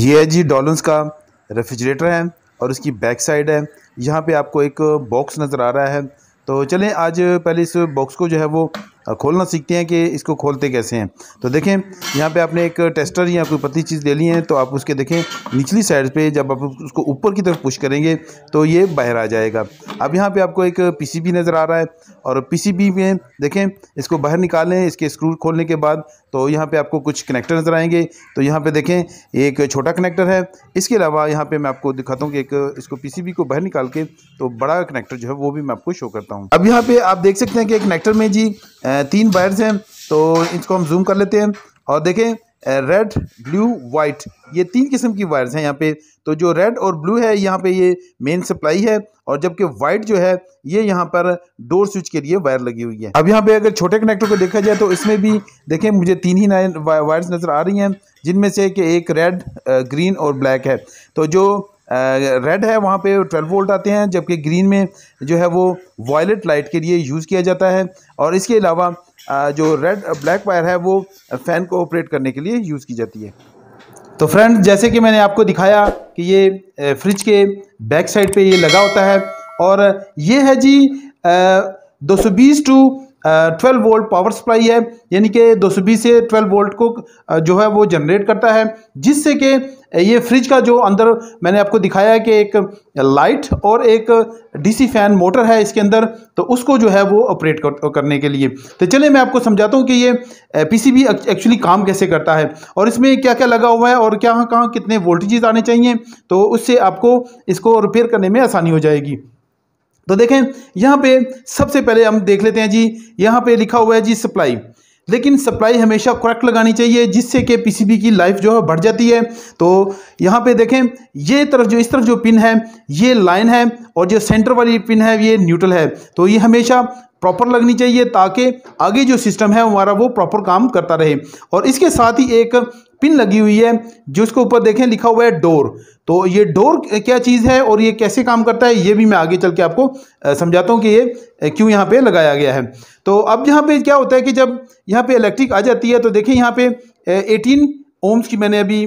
ये है जी डॉलन्स का रेफ्रिजरेटर है और इसकी बैक साइड है यहाँ पे आपको एक बॉक्स नज़र आ रहा है तो चलें आज पहले इस बॉक्स को जो है वो खोलना सीखते हैं कि इसको खोलते कैसे हैं तो देखें यहाँ पे आपने एक टेस्टर या कोई पतली चीज़ ले ली है तो आप उसके देखें निचली साइड पे जब आप उसको ऊपर की तरफ पुश करेंगे तो ये बाहर आ जाएगा अब यहाँ पे आपको एक पीसीबी नज़र आ रहा है और पीसीबी में देखें इसको बाहर निकालें इसके स्क्रू खोलने के बाद तो यहाँ पर आपको कुछ कनेक्टर नज़र आएंगे तो यहाँ पर देखें एक छोटा कनेक्टर है इसके अलावा यहाँ पर मैं आपको दिखाता हूँ कि एक इसको पी को बाहर निकाल के तो बड़ा कनेक्टर जो है वो भी मैं आपको शो करता हूँ अब यहाँ पर आप देख सकते हैं कि कनेक्टर में जी तीन वायर्स हैं तो इसको हम जूम कर लेते हैं और देखें रेड ब्लू वाइट ये तीन किस्म की वायर्स हैं यहाँ पे तो जो रेड और ब्लू है यहाँ पे ये मेन सप्लाई है और जबकि वाइट जो है ये यहाँ पर डोर स्विच के लिए वायर लगी हुई है अब यहाँ पे अगर छोटे कनेक्टर को देखा जाए तो इसमें भी देखें मुझे तीन ही वायर्स नज़र आ रही हैं जिनमें से कि एक रेड ग्रीन और ब्लैक है तो जो रेड है वहाँ पे 12 वोल्ट आते हैं जबकि ग्रीन में जो है वो वायलेट लाइट के लिए यूज़ किया जाता है और इसके अलावा जो रेड ब्लैक वायर है वो फ़ैन को ऑपरेट करने के लिए यूज़ की जाती है तो फ्रेंड जैसे कि मैंने आपको दिखाया कि ये फ्रिज के बैक साइड पे ये लगा होता है और ये है जी 220 to twelve volt power supply है यानी कि 220 से 12 वोल्ट को जो है वो जनरेट करता है जिससे कि ये फ्रिज का जो अंदर मैंने आपको दिखाया है कि एक लाइट और एक डीसी फैन मोटर है इसके अंदर तो उसको जो है वो ऑपरेट कर, करने के लिए तो चलिए मैं आपको समझाता हूँ कि ये पीसीबी एक्चुअली काम कैसे करता है और इसमें क्या क्या लगा हुआ है और क्या कहाँ कितने वोल्टेज़ आने चाहिए तो उससे आपको इसको रिपेयर करने में आसानी हो जाएगी तो देखें यहाँ पे सबसे पहले हम देख लेते हैं जी यहाँ पे लिखा हुआ है जी सप्लाई लेकिन सप्लाई हमेशा करेक्ट लगानी चाहिए जिससे कि पीसीबी की लाइफ जो है बढ़ जाती है तो यहाँ पे देखें ये तरफ जो इस तरफ जो पिन है ये लाइन है और जो सेंटर वाली पिन है ये न्यूट्रल है तो ये हमेशा प्रॉपर लगनी चाहिए ताकि आगे जो सिस्टम है हमारा वो प्रॉपर काम करता रहे और इसके साथ ही एक पिन लगी हुई है जिसके ऊपर देखें लिखा हुआ है डोर तो ये डोर क्या चीज़ है और ये कैसे काम करता है ये भी मैं आगे चल के आपको समझाता हूँ कि ये क्यों यहाँ पे लगाया गया है तो अब यहाँ पे क्या होता है कि जब यहाँ पे इलेक्ट्रिक आ जाती है तो देखें यहाँ पे 18 ओम्स की मैंने अभी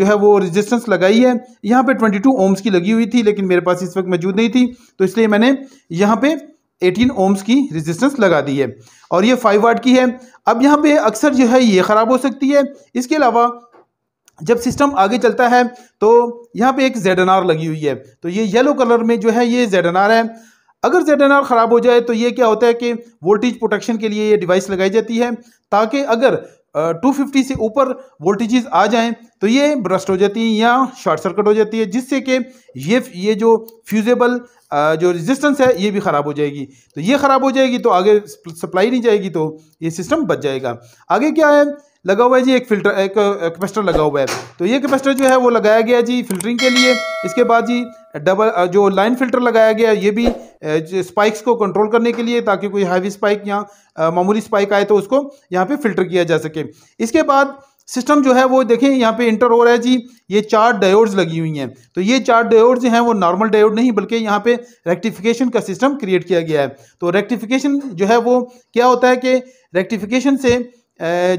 जो है वो रेजिस्टेंस लगाई है यहाँ पर ट्वेंटी ओम्स की लगी हुई थी लेकिन मेरे पास इस वक्त मौजूद नहीं थी तो इसलिए मैंने यहाँ पर एटीन ओम्स की रेजिस्टेंस लगा दी है और ये फाइव वाट की है अब यहाँ पे अक्सर जो है ये ख़राब हो सकती है इसके अलावा जब सिस्टम आगे चलता है तो यहाँ पे एक जेड लगी हुई है तो ये येलो कलर में जो है ये जेड है अगर जेड ख़राब हो जाए तो ये क्या होता है कि वोल्टेज प्रोटेक्शन के लिए ये डिवाइस लगाई जाती है ताकि अगर टू फिफ्टी से ऊपर वोल्टेजेस आ जाएं तो ये ब्रस्ट हो जाती हैं या शॉर्ट सर्किट हो जाती है जिससे कि ये ये जो फ्यूज़ेबल जो रेजिस्टेंस है ये भी ख़राब हो जाएगी तो ये ख़राब हो जाएगी तो आगे सप्लाई नहीं जाएगी तो ये सिस्टम बच जाएगा आगे क्या है लगा हुआ है जी एक फिल्टर एक कैपेसिटर लगा हुआ है तो ये कैपेसिटर जो है वो लगाया गया जी फिल्टरिंग के लिए इसके बाद जी डबल जो लाइन फिल्टर लगाया गया ये भी स्पाइक्स को कंट्रोल करने के लिए ताकि कोई हैवी स्पाइक या मामूली स्पाइक आए तो उसको यहाँ पे फिल्टर किया जा सके इसके बाद सिस्टम जो है वो देखें यहाँ पे इंटर हो रहा है जी ये चार डायोड्स लगी हुई हैं तो ये चार डायोड्स जो हैं वो नॉर्मल डायोड नहीं बल्कि यहाँ पे रेक्टिफिकेशन का सिस्टम क्रिएट किया गया है तो रेक्टिफिकेशन जो है वो क्या होता है कि रेक्टिफिकेशन से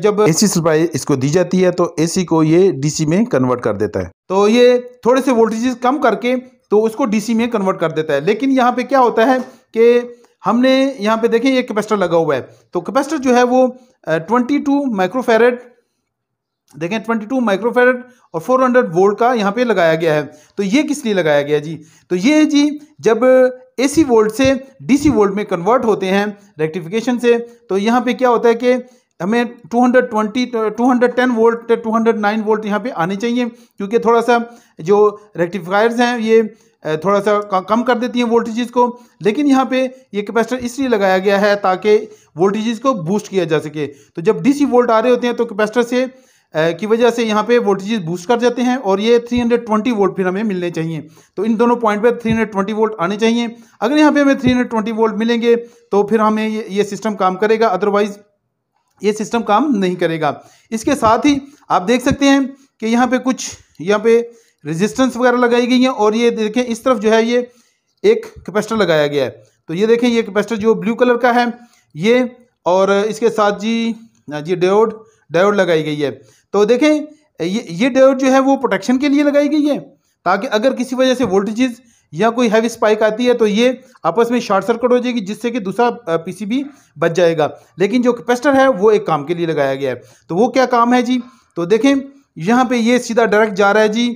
जब एसी सप्लाई इसको दी जाती है तो एसी को ये डीसी में कन्वर्ट कर देता है तो ये थोड़े से वोल्टेजेस कम करके तो उसको डीसी में कन्वर्ट कर देता है लेकिन यहाँ पे क्या होता है कि हमने यहाँ पे देखें ये कैपेसिटर लगा हुआ है तो कैपेसिटर जो है वो ट्वेंटी टू माइक्रोफेरेड देखें 22 माइक्रोफेरेट और 400 वोल्ट का यहाँ पे लगाया गया है तो ये किस लिए लगाया गया जी तो ये जी जब एसी वोल्ट से डीसी वोल्ट में कन्वर्ट होते हैं रेक्टिफिकेशन से तो यहाँ पे क्या होता है कि हमें 220 210 वोल्ट 209 वोल्ट यहाँ पे आने चाहिए क्योंकि थोड़ा सा जो रेक्टिफायर्स हैं ये थोड़ा सा कम कर देती हैं वोल्टेजेस को लेकिन यहाँ पे ये कैपेसिटर इसलिए लगाया गया है ताकि वोल्टेजेस को बूस्ट किया जा सके तो जब डीसी वोल्ट आ रहे होते हैं तो कैपेसिटर से की वजह से यहाँ पे वोल्टेजेस बूस्ट कर जाते हैं और ये 320 वोल्ट फिर हमें मिलने चाहिए तो इन दोनों पॉइंट पे 320 वोल्ट आने चाहिए अगर यहाँ पे हमें 320 वोल्ट मिलेंगे तो फिर हमें ये ये सिस्टम काम करेगा अदरवाइज़ ये सिस्टम काम नहीं करेगा इसके साथ ही आप देख सकते हैं कि यहाँ पे कुछ यहाँ पे रजिस्टेंस वगैरह लगाई गई हैं और ये देखें इस तरफ जो है ये एक कैपेसिटर लगाया गया है तो ये देखें ये कैपेसिटर जो ब्लू कलर का है ये और इसके साथ जी जी डायोड डायोड लगाई गई है तो देखें ये ये डायोड जो है वो प्रोटेक्शन के लिए लगाई गई है ताकि अगर किसी वजह से वोल्टेजेस या कोई हैवी स्पाइक आती है तो ये आपस में शॉर्ट सर्किट हो जाएगी जिससे कि दूसरा पीसीबी बच जाएगा लेकिन जो कैपेसिटर है वो एक काम के लिए लगाया गया है तो वो क्या काम है जी तो देखें यहाँ पे ये सीधा डायरेक्ट जा रहा है जी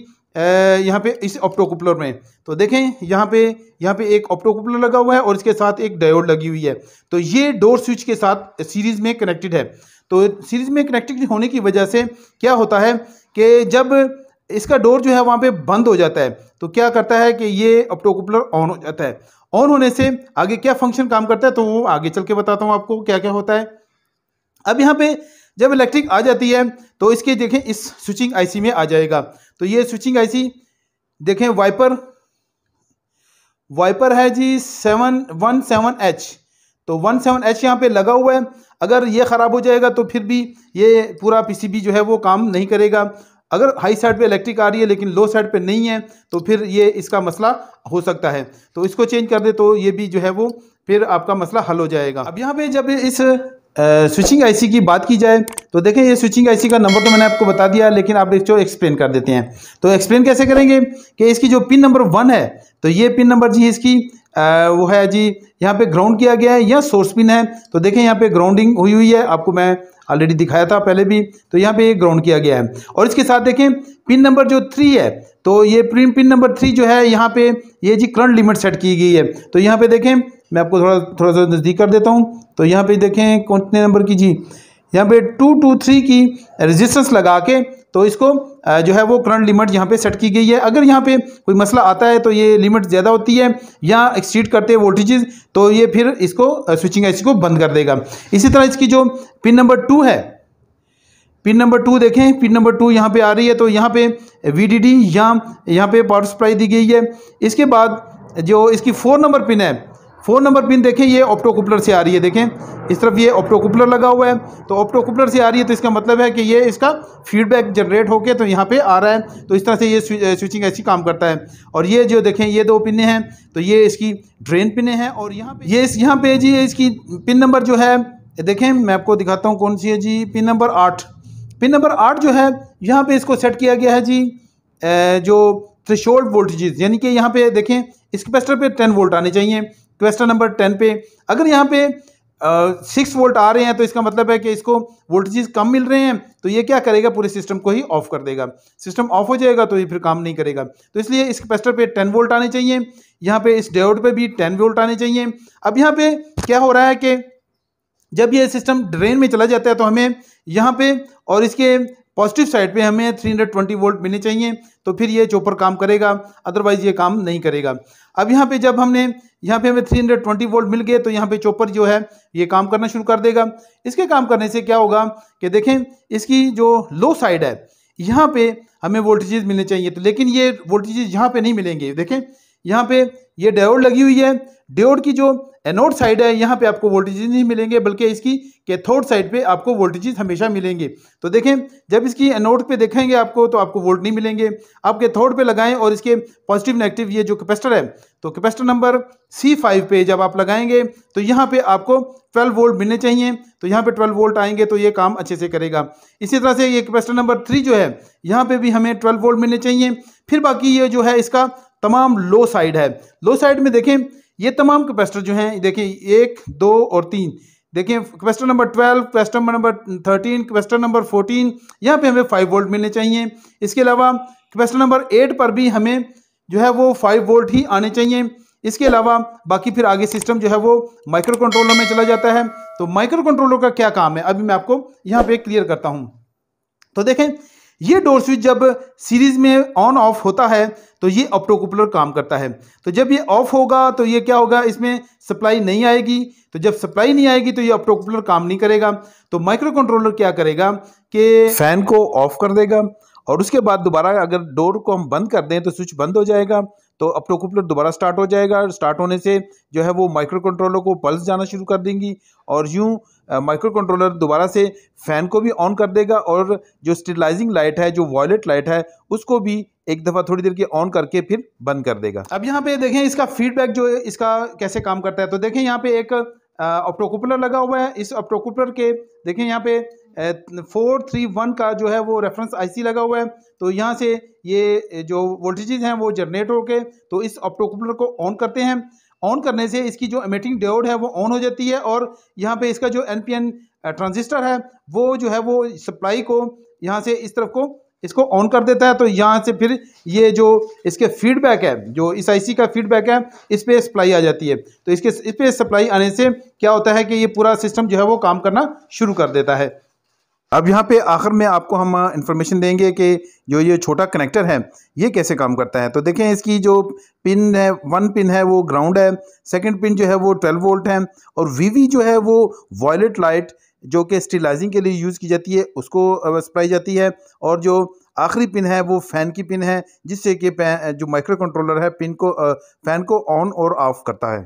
यहाँ पे इस ऑप्टोकुपलर में तो देखें यहाँ पे यहाँ पे एक ऑप्टोकुपलर लगा हुआ है और इसके साथ एक डायोड लगी हुई है तो ये डोर स्विच के साथ सीरीज में कनेक्टेड है तो सीरीज में कनेक्टिविटी होने की वजह से क्या होता है कि जब इसका डोर जो है वहाँ पे बंद हो जाता है तो क्या करता है कि ये ऑप्टोकुपलर ऑन हो जाता है ऑन होने से आगे क्या फंक्शन काम करता है तो वो आगे चल के बताता हूँ आपको क्या क्या होता है अब यहाँ पे जब इलेक्ट्रिक आ जाती है तो इसके देखें इस स्विचिंग आईसी में आ जाएगा तो ये स्विचिंग आईसी देखें वाइपर वाइपर है जी सेवन वन सेवन एच तो वन सेवन एच यहाँ पर लगा हुआ है अगर ये ख़राब हो जाएगा तो फिर भी ये पूरा पीसीबी जो है वो काम नहीं करेगा अगर हाई साइड पे इलेक्ट्रिक आ रही है लेकिन लो साइड पे नहीं है तो फिर ये इसका मसला हो सकता है तो इसको चेंज कर दे तो ये भी जो है वो फिर आपका मसला हल हो जाएगा अब यहाँ पे जब इस स्विचिंग आईसी की बात की जाए तो देखें ये स्विचिंग आईसी का नंबर तो मैंने आपको बता दिया लेकिन आप इसको एक्सप्लेन कर देते हैं तो एक्सप्लेन कैसे करेंगे कि इसकी जो पिन नंबर वन है तो ये पिन नंबर जी इसकी वो है जी यहाँ पे ग्राउंड किया गया है या सोर्स पिन है तो देखें यहाँ पे ग्राउंडिंग हुई हुई है आपको मैं ऑलरेडी दिखाया था पहले भी तो यहाँ पे ये ग्राउंड किया गया है और इसके साथ देखें पिन नंबर जो थ्री है तो ये पिन पिन नंबर थ्री जो है यहाँ पे ये जी करंट लिमिट सेट की गई है तो यहाँ पे देखें मैं आपको थोड़ा थोड़ा सा नज़दीक कर देता हूँ तो यहाँ पे देखें कौन नंबर की जी यहाँ पे टू टू थ्री की रजिस्टेंस लगा के तो इसको जो है वो करंट लिमिट यहाँ पे सेट की गई है अगर यहाँ पे कोई मसला आता है तो ये लिमिट ज़्यादा होती है या एक्सीड करते हैं वोल्टेजेस तो ये फिर इसको स्विचिंग आईसी को बंद कर देगा इसी तरह इसकी जो पिन नंबर टू है पिन नंबर टू देखें पिन नंबर टू यहाँ पे आ रही है तो यहाँ पे वी डी डी या यहाँ पे पावर सप्लाई दी गई है इसके बाद जो इसकी फोर नंबर पिन है फोर नंबर पिन देखें ये ऑप्टोकुपलर से आ रही है देखें इस तरफ ये ऑप्टोकुपलर लगा हुआ है तो ऑप्टोकुपलर से आ रही है तो इसका मतलब है कि ये इसका फीडबैक जनरेट होकर तो यहाँ पे आ रहा है तो इस तरह से ये स्विचिंग ऐसी काम करता है और ये जो देखें ये दो पिने हैं तो ये इसकी ड्रेन पिने हैं और यहाँ पे ये इस यहाँ पे जी इसकी पिन नंबर जो है देखें मैं आपको दिखाता हूँ कौन सी है जी पिन नंबर आठ पिन नंबर आठ जो है यहाँ पर इसको सेट किया गया है जी जो थ्रेशोल्ड वोल्टेज यानी कि यहाँ पे देखें इस कैपेसिटर पे 10 वोल्ट आने चाहिए क्वेश्चन नंबर टेन पे अगर यहाँ पे सिक्स वोल्ट आ रहे हैं तो इसका मतलब है कि इसको वोल्टेजेस कम मिल रहे हैं तो ये क्या करेगा पूरे सिस्टम को ही ऑफ कर देगा सिस्टम ऑफ हो जाएगा तो ये फिर काम नहीं करेगा तो इसलिए इस कैपेसिटर पे टेन वोल्ट आने चाहिए यहाँ पे इस डायोड पे भी टेन वोल्ट आने चाहिए अब यहाँ पे क्या हो रहा है कि जब ये सिस्टम ड्रेन में चला जाता है तो हमें यहाँ पे और इसके पॉजिटिव साइड पे हमें 320 वोल्ट मिलने चाहिए तो फिर ये चोपर काम करेगा अदरवाइज़ ये काम नहीं करेगा अब यहाँ पे जब हमने यहाँ पे हमें 320 वोल्ट मिल गए तो यहाँ पे चोपर जो है ये काम करना शुरू कर देगा इसके काम करने से क्या होगा कि देखें इसकी जो लो साइड है यहाँ पे हमें वोल्टेजेस मिलने चाहिए तो लेकिन ये वोल्टेजेस यहाँ पे नहीं मिलेंगे देखें यहाँ पे ये डायोड लगी हुई है डायोड की जो एनोड साइड है यहाँ पे आपको वोल्टेजेस नहीं मिलेंगे बल्कि इसकी कैथोड साइड पे आपको वोल्टेजेस हमेशा मिलेंगे तो देखें जब इसकी एनोड पे देखेंगे आपको तो आपको वोल्ट नहीं मिलेंगे आप कैथोड पे लगाएं और इसके पॉजिटिव नेगेटिव ये जो कैपेसिटर है तो कैपेसिटर नंबर सी फाइव पे जब आप लगाएंगे तो यहाँ पे आपको 12 वोल्ट मिलने चाहिए तो यहाँ पे 12 वोल्ट आएंगे तो ये काम अच्छे से करेगा इसी तरह से ये कैपेसिटर नंबर थ्री जो है यहाँ पे भी हमें 12 वोल्ट मिलने चाहिए फिर बाकी ये जो है इसका तमाम लो साइड है लो साइड में देखें ये तमाम कैपेसिटर जो हैं देखिए एक दो और तीन देखिए question number twelve question number thirteen question number fourteen यहाँ पे हमें फाइव वोल्ट मिलने चाहिए इसके अलावा क्वेश्चन नंबर एट पर भी हमें जो है वो फाइव वोल्ट ही आने चाहिए इसके अलावा बाकी फिर आगे सिस्टम जो है वो माइक्रो कंट्रोलर में चला जाता है तो माइक्रो कंट्रोलर का क्या काम है अभी मैं आपको यहाँ पे क्लियर करता हूँ तो देखें ये डोर स्विच जब सीरीज में ऑन ऑफ होता है तो ये ऑप्टोकुपलर काम करता है तो जब ये ऑफ होगा तो ये क्या होगा इसमें सप्लाई नहीं आएगी तो जब सप्लाई नहीं आएगी तो ये ऑप्टोकुपलर काम नहीं करेगा तो माइक्रो कंट्रोलर क्या करेगा कि फैन को ऑफ कर देगा और उसके बाद दोबारा अगर डोर को हम बंद कर दें तो स्विच बंद हो जाएगा तो ऑप्टोकूपलर दोबारा स्टार्ट हो जाएगा स्टार्ट होने से जो है वो माइक्रो कंट्रोलर को पल्स जाना शुरू कर देंगी और यूँ माइक्रो कंट्रोलर दोबारा से फ़ैन को भी ऑन कर देगा और जो स्टेलाइजिंग लाइट है जो वॉयलेट लाइट है उसको भी एक दफ़ा थोड़ी देर के ऑन करके फिर बंद कर देगा अब यहाँ पे देखें इसका फीडबैक जो है इसका कैसे काम करता है तो देखें यहाँ पे एक ऑप्टोकुपलर लगा हुआ है इस ऑप्टोकुपलर के देखें यहाँ पे फोर थ्री वन का जो है वो रेफरेंस आईसी लगा हुआ है तो यहाँ से ये जो वोल्टेजेस हैं वो जनरेट होके तो इस ऑप्टोकूपलर को ऑन करते हैं ऑन करने से इसकी जो एमिटिंग डायोड है वो ऑन हो जाती है और यहाँ पे इसका जो एनपीएन ट्रांजिस्टर है वो जो है वो सप्लाई को यहाँ से इस तरफ को इसको ऑन कर देता है तो यहाँ से फिर ये जो इसके फीडबैक है जो इस आईसी का फीडबैक है इस पर सप्लाई आ जाती है तो इसके इस पर सप्लाई आने से क्या होता है कि ये पूरा सिस्टम जो है वो काम करना शुरू कर देता है अब यहाँ पे आखिर में आपको हम इन्फॉर्मेशन देंगे कि जो ये छोटा कनेक्टर है ये कैसे काम करता है तो देखें इसकी जो पिन है वन पिन है वो ग्राउंड है सेकंड पिन जो है वो ट्वेल्व वोल्ट है और वीवी जो है वो वॉयलेट लाइट जो कि स्टीलाइजिंग के लिए यूज़ की जाती है उसको सप्लाई जाती है और जो आखिरी पिन है वो फ़ैन की पिन है जिससे कि जो माइक्रो कंट्रोलर है पिन को फ़ैन को ऑन और ऑफ करता है